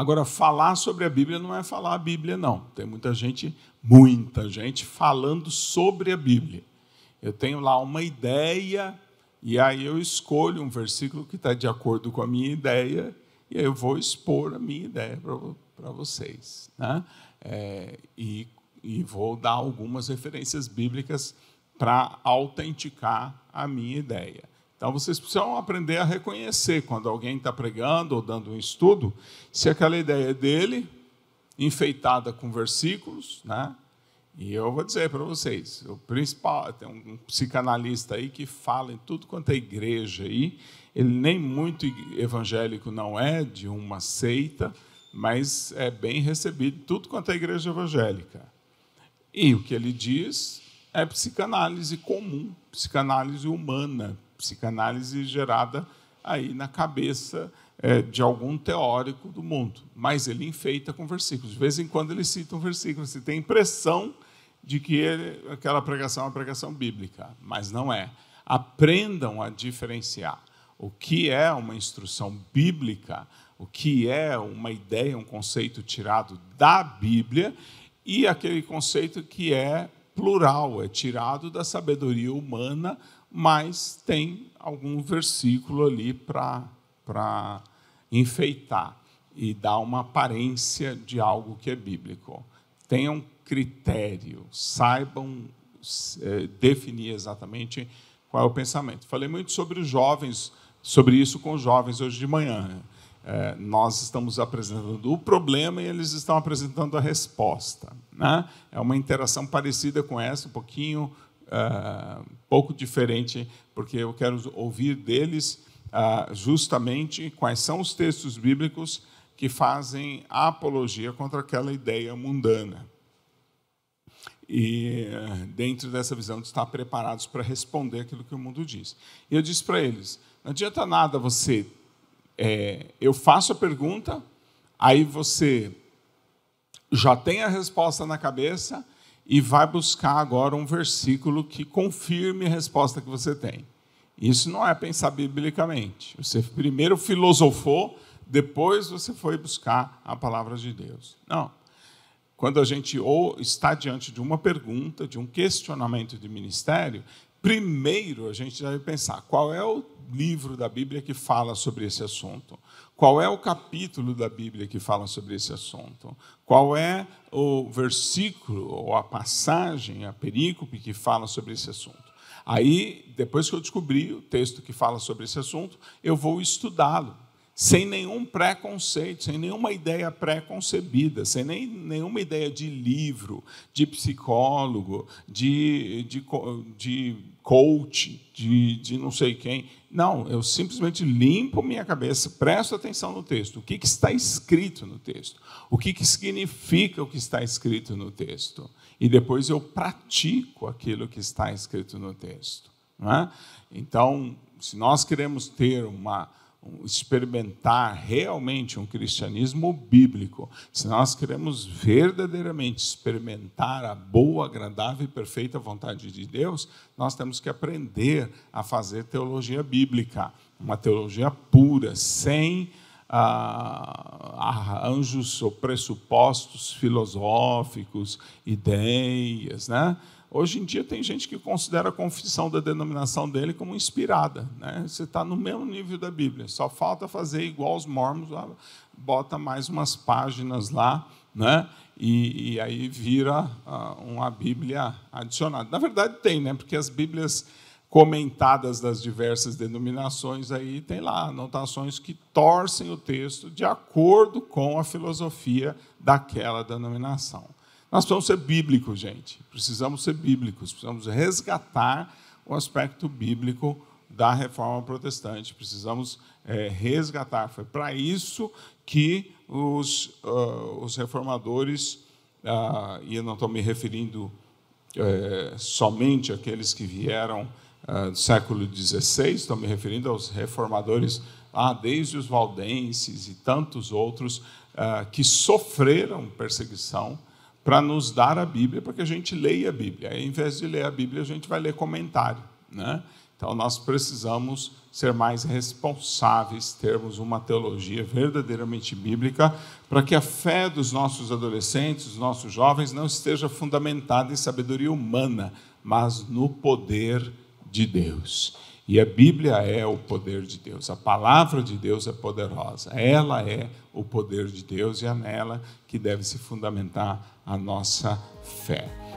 Agora, falar sobre a Bíblia não é falar a Bíblia, não. Tem muita gente, muita gente, falando sobre a Bíblia. Eu tenho lá uma ideia, e aí eu escolho um versículo que está de acordo com a minha ideia, e aí eu vou expor a minha ideia para vocês. Né? É, e, e vou dar algumas referências bíblicas para autenticar a minha ideia. Então vocês precisam aprender a reconhecer quando alguém está pregando ou dando um estudo, se aquela ideia é dele, enfeitada com versículos, né? E eu vou dizer para vocês, o principal, tem um psicanalista aí que fala em tudo quanto é igreja aí, ele nem muito evangélico não é, de uma seita, mas é bem recebido tudo quanto é igreja evangélica. E o que ele diz é psicanálise comum, psicanálise humana, psicanálise gerada aí na cabeça é, de algum teórico do mundo. Mas ele enfeita com versículos. De vez em quando ele cita um versículo. Você tem a impressão de que ele, aquela pregação é uma pregação bíblica, mas não é. Aprendam a diferenciar o que é uma instrução bíblica, o que é uma ideia, um conceito tirado da Bíblia e aquele conceito que é plural, é tirado da sabedoria humana, mas tem algum versículo ali para enfeitar e dar uma aparência de algo que é bíblico. Tenham critério, saibam é, definir exatamente qual é o pensamento. Falei muito sobre os jovens, sobre isso com os jovens hoje de manhã é, nós estamos apresentando o problema e eles estão apresentando a resposta. Né? É uma interação parecida com essa, um pouquinho, é, pouco diferente, porque eu quero ouvir deles é, justamente quais são os textos bíblicos que fazem a apologia contra aquela ideia mundana. E, é, dentro dessa visão, de estar preparados para responder aquilo que o mundo diz. E eu disse para eles: não adianta nada você é, eu faço a pergunta, aí você já tem a resposta na cabeça e vai buscar agora um versículo que confirme a resposta que você tem. Isso não é pensar biblicamente. Você primeiro filosofou, depois você foi buscar a palavra de Deus. Não. Quando a gente ou está diante de uma pergunta, de um questionamento de ministério, Primeiro, a gente deve pensar qual é o livro da Bíblia que fala sobre esse assunto, qual é o capítulo da Bíblia que fala sobre esse assunto, qual é o versículo ou a passagem, a perícope que fala sobre esse assunto. Aí, depois que eu descobri o texto que fala sobre esse assunto, eu vou estudá-lo sem nenhum preconceito, sem nenhuma ideia pré-concebida, sem nem, nenhuma ideia de livro, de psicólogo, de, de, de coach, de, de não sei quem. Não, eu simplesmente limpo minha cabeça, presto atenção no texto. O que, que está escrito no texto? O que, que significa o que está escrito no texto? E depois eu pratico aquilo que está escrito no texto. É? Então, se nós queremos ter uma experimentar realmente um cristianismo bíblico, se nós queremos verdadeiramente experimentar a boa, agradável e perfeita vontade de Deus, nós temos que aprender a fazer teologia bíblica, uma teologia pura, sem ah, arranjos ou pressupostos filosóficos, ideias, né? Hoje em dia tem gente que considera a confissão da denominação dele como inspirada. Né? Você está no mesmo nível da Bíblia, só falta fazer igual os mormons, bota mais umas páginas lá, né? e, e aí vira uh, uma Bíblia adicionada. Na verdade tem, né? porque as Bíblias comentadas das diversas denominações aí tem lá anotações que torcem o texto de acordo com a filosofia daquela denominação. Nós precisamos ser bíblicos, gente. Precisamos ser bíblicos. Precisamos resgatar o aspecto bíblico da reforma protestante. Precisamos é, resgatar. Foi para isso que os, uh, os reformadores, uh, e eu não estou me referindo é, somente àqueles que vieram uh, do século XVI, estou me referindo aos reformadores, ah, desde os valdenses e tantos outros que sofreram perseguição para nos dar a Bíblia, para que a gente leia a Bíblia. Aí, em vez de ler a Bíblia, a gente vai ler comentário. Né? Então, nós precisamos ser mais responsáveis, termos uma teologia verdadeiramente bíblica, para que a fé dos nossos adolescentes, dos nossos jovens, não esteja fundamentada em sabedoria humana, mas no poder de Deus. E a Bíblia é o poder de Deus, a palavra de Deus é poderosa, ela é o poder de Deus e é nela que deve se fundamentar a nossa fé.